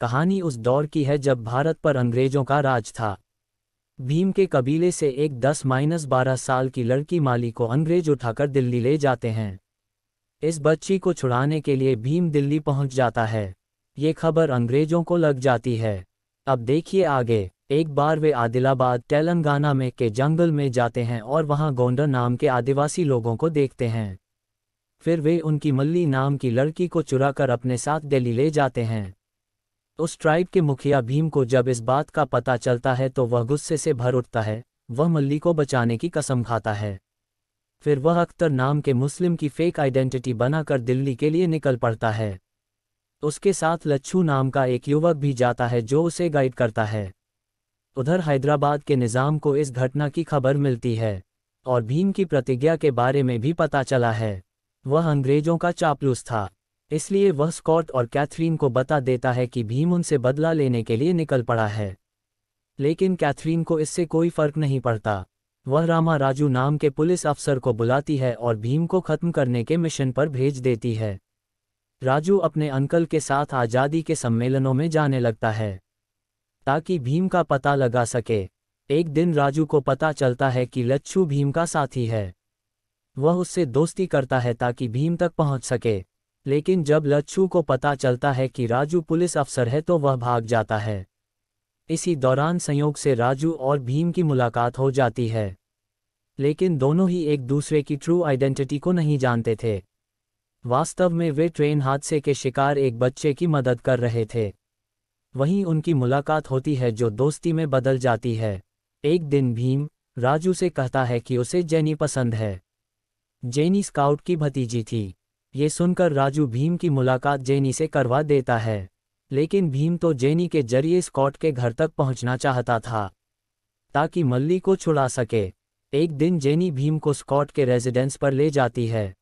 कहानी उस दौर की है जब भारत पर अंग्रेजों का राज था भीम के कबीले से एक 10 माइनस बारह साल की लड़की माली को अंग्रेज उठाकर दिल्ली ले जाते हैं इस बच्ची को छुड़ाने के लिए भीम दिल्ली पहुंच जाता है ये खबर अंग्रेजों को लग जाती है अब देखिए आगे एक बार वे आदिलाबाद तेलंगाना में के जंगल में जाते हैं और वहां गोंडा नाम के आदिवासी लोगों को देखते हैं फिर वे उनकी मल्ली नाम की लड़की को चुराकर अपने साथ दिल्ली ले जाते हैं उस ट्राइब के मुखिया भीम को जब इस बात का पता चलता है तो वह गुस्से से भर उठता है वह मल्ली को बचाने की कसम खाता है फिर वह अख्तर नाम के मुस्लिम की फेक आइडेंटिटी बनाकर दिल्ली के लिए निकल पड़ता है उसके साथ लच्छू नाम का एक युवक भी जाता है जो उसे गाइड करता है उधर हैदराबाद के निज़ाम को इस घटना की खबर मिलती है और भीम की प्रतिज्ञा के बारे में भी पता चला है वह अंग्रेजों का चापलूस था इसलिए वह स्कॉट और कैथरीन को बता देता है कि भीम उनसे बदला लेने के लिए निकल पड़ा है लेकिन कैथरीन को इससे कोई फर्क नहीं पड़ता वह रामा राजू नाम के पुलिस अफसर को बुलाती है और भीम को खत्म करने के मिशन पर भेज देती है राजू अपने अंकल के साथ आज़ादी के सम्मेलनों में जाने लगता है ताकि भीम का पता लगा सके एक दिन राजू को पता चलता है कि लच्छू भीम का साथी है वह उससे दोस्ती करता है ताकि भीम तक पहुंच सके लेकिन जब लच्छू को पता चलता है कि राजू पुलिस अफसर है तो वह भाग जाता है इसी दौरान संयोग से राजू और भीम की मुलाकात हो जाती है लेकिन दोनों ही एक दूसरे की ट्रू आइडेंटिटी को नहीं जानते थे वास्तव में वे ट्रेन हादसे के शिकार एक बच्चे की मदद कर रहे थे वहीं उनकी मुलाकात होती है जो दोस्ती में बदल जाती है एक दिन भीम राजू से कहता है कि उसे जेनी पसंद है जेनी स्काउट की भतीजी थी ये सुनकर राजू भीम की मुलाकात जेनी से करवा देता है लेकिन भीम तो जेनी के जरिए स्कॉट के घर तक पहुंचना चाहता था ताकि मल्ली को छुड़ा सके एक दिन जेनी भीम को स्कॉट के रेजिडेंस पर ले जाती है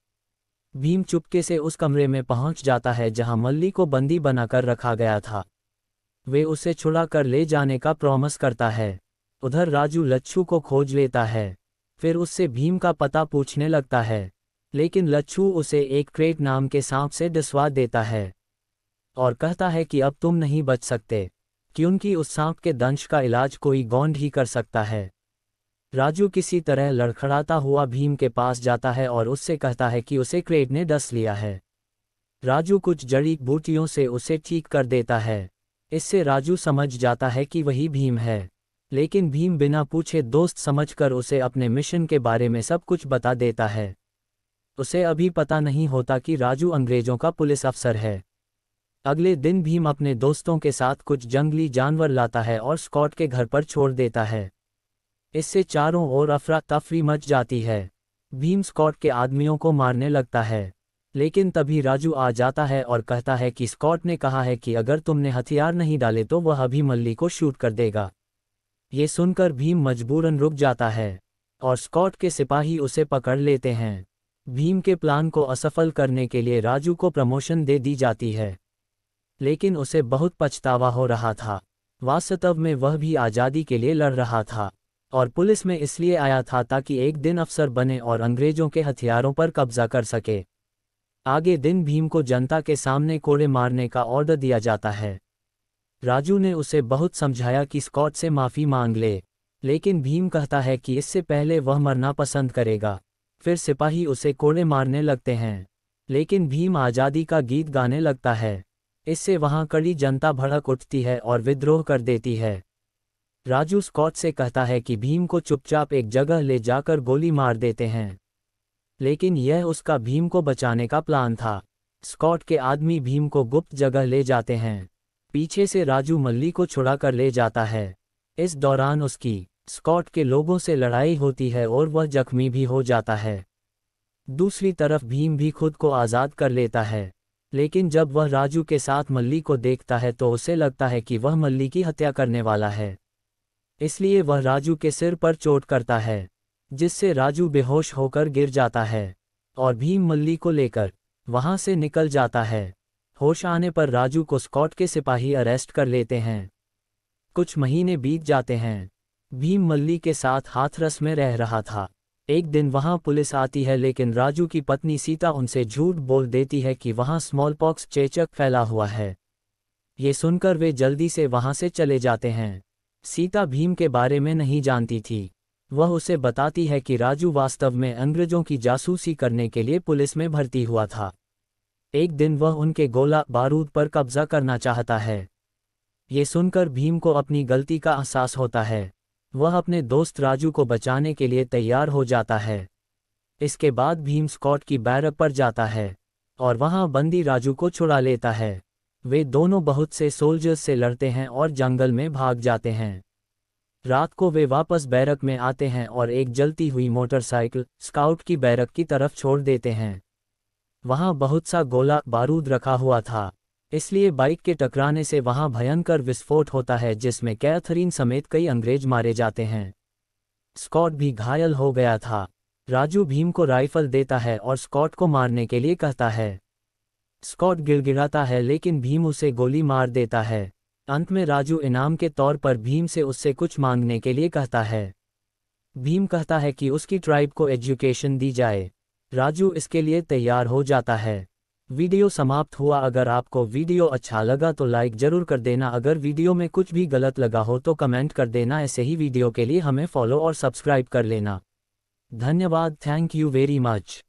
भीम चुपके से उस कमरे में पहुंच जाता है जहां मल्ली को बंदी बनाकर रखा गया था वे उसे छुड़ा कर ले जाने का प्रॉमिस करता है उधर राजू लच्छू को खोज लेता है फिर उससे भीम का पता पूछने लगता है लेकिन लच्छू उसे एक क्रेट नाम के सांप से डसवा देता है और कहता है कि अब तुम नहीं बच सकते क्योंकि उस सांप के दंश का इलाज कोई गौंड ही कर सकता है राजू किसी तरह लड़खड़ाता हुआ भीम के पास जाता है और उससे कहता है कि उसे क्रेट ने डस लिया है राजू कुछ जड़ी बूटियों से उसे ठीक कर देता है इससे राजू समझ जाता है कि वही भीम है लेकिन भीम बिना पूछे दोस्त समझकर उसे अपने मिशन के बारे में सब कुछ बता देता है उसे अभी पता नहीं होता कि राजू अंग्रेजों का पुलिस अफसर है अगले दिन भीम अपने दोस्तों के साथ कुछ जंगली जानवर लाता है और स्कॉट के घर पर छोड़ देता है इससे चारों ओर अफरा तफरी मच जाती है भीम स्कॉट के आदमियों को मारने लगता है लेकिन तभी राजू आ जाता है और कहता है कि स्कॉट ने कहा है कि अगर तुमने हथियार नहीं डाले तो वह अभी मल्ली को शूट कर देगा ये सुनकर भीम मजबूरन रुक जाता है और स्कॉट के सिपाही उसे पकड़ लेते हैं भीम के प्लान को असफल करने के लिए राजू को प्रमोशन दे दी जाती है लेकिन उसे बहुत पछतावा हो रहा था वास्तव में वह भी आज़ादी के लिए लड़ रहा था और पुलिस में इसलिए आया था ताकि एक दिन अफसर बने और अंग्रेजों के हथियारों पर कब्जा कर सके आगे दिन भीम को जनता के सामने कोड़े मारने का ऑर्डर दिया जाता है राजू ने उसे बहुत समझाया कि स्कॉट से माफ़ी मांग ले लेकिन भीम कहता है कि इससे पहले वह मरना पसंद करेगा फिर सिपाही उसे कोड़े मारने लगते हैं लेकिन भीम आज़ादी का गीत गाने लगता है इससे वहां कड़ी जनता भड़क उठती है और विद्रोह कर देती है राजू स्कॉट से कहता है कि भीम को चुपचाप एक जगह ले जाकर गोली मार देते हैं लेकिन यह उसका भीम को बचाने का प्लान था स्कॉट के आदमी भीम को गुप्त जगह ले जाते हैं पीछे से राजू मल्ली को छुड़ा कर ले जाता है इस दौरान उसकी स्कॉट के लोगों से लड़ाई होती है और वह जख्मी भी हो जाता है दूसरी तरफ भीम भी खुद को आज़ाद कर लेता है लेकिन जब वह राजू के साथ मल्ली को देखता है तो उसे लगता है कि वह मल्ली की हत्या करने वाला है इसलिए वह राजू के सिर पर चोट करता है जिससे राजू बेहोश होकर गिर जाता है और भीम मल्ली को लेकर वहां से निकल जाता है होश आने पर राजू को स्कॉट के सिपाही अरेस्ट कर लेते हैं कुछ महीने बीत जाते हैं भीम मल्ली के साथ हाथरस में रह रहा था एक दिन वहां पुलिस आती है लेकिन राजू की पत्नी सीता उनसे झूठ बोल देती है कि वहां स्मॉलपॉक्स चेचक फैला हुआ है ये सुनकर वे जल्दी से वहां से चले जाते हैं सीता भीम के बारे में नहीं जानती थी वह उसे बताती है कि राजू वास्तव में अंग्रेजों की जासूसी करने के लिए पुलिस में भर्ती हुआ था एक दिन वह उनके गोला बारूद पर कब्जा करना चाहता है ये सुनकर भीम को अपनी गलती का एहसास होता है वह अपने दोस्त राजू को बचाने के लिए तैयार हो जाता है इसके बाद भीम स्कॉट की बैरक पर जाता है और वहां बंदी राजू को छुड़ा लेता है वे दोनों बहुत से सोल्जर्स से लड़ते हैं और जंगल में भाग जाते हैं रात को वे वापस बैरक में आते हैं और एक जलती हुई मोटरसाइकिल स्काउट की बैरक की तरफ छोड़ देते हैं वहां बहुत सा गोला बारूद रखा हुआ था इसलिए बाइक के टकराने से वहां भयंकर विस्फोट होता है जिसमें कैथरीन समेत कई अंग्रेज मारे जाते हैं स्कॉट भी घायल हो गया था राजू भीम को राइफल देता है और स्कॉट को मारने के लिए कहता है स्कॉट गिड़गिड़ाता है लेकिन भीम उसे गोली मार देता है अंत में राजू इनाम के तौर पर भीम से उससे कुछ मांगने के लिए कहता है भीम कहता है कि उसकी ट्राइब को एजुकेशन दी जाए राजू इसके लिए तैयार हो जाता है वीडियो समाप्त हुआ अगर आपको वीडियो अच्छा लगा तो लाइक जरूर कर देना अगर वीडियो में कुछ भी गलत लगा हो तो कमेंट कर देना ऐसे ही वीडियो के लिए हमें फॉलो और सब्सक्राइब कर लेना धन्यवाद थैंक यू वेरी मच